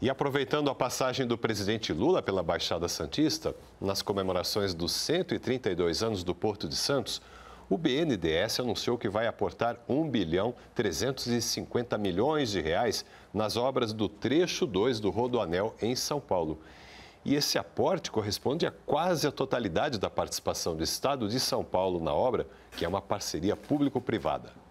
E aproveitando a passagem do presidente Lula pela Baixada Santista, nas comemorações dos 132 anos do Porto de Santos, o BNDES anunciou que vai aportar 1 bilhão 350 milhões de reais nas obras do trecho 2 do Rodoanel em São Paulo. E esse aporte corresponde a quase a totalidade da participação do Estado de São Paulo na obra, que é uma parceria público-privada.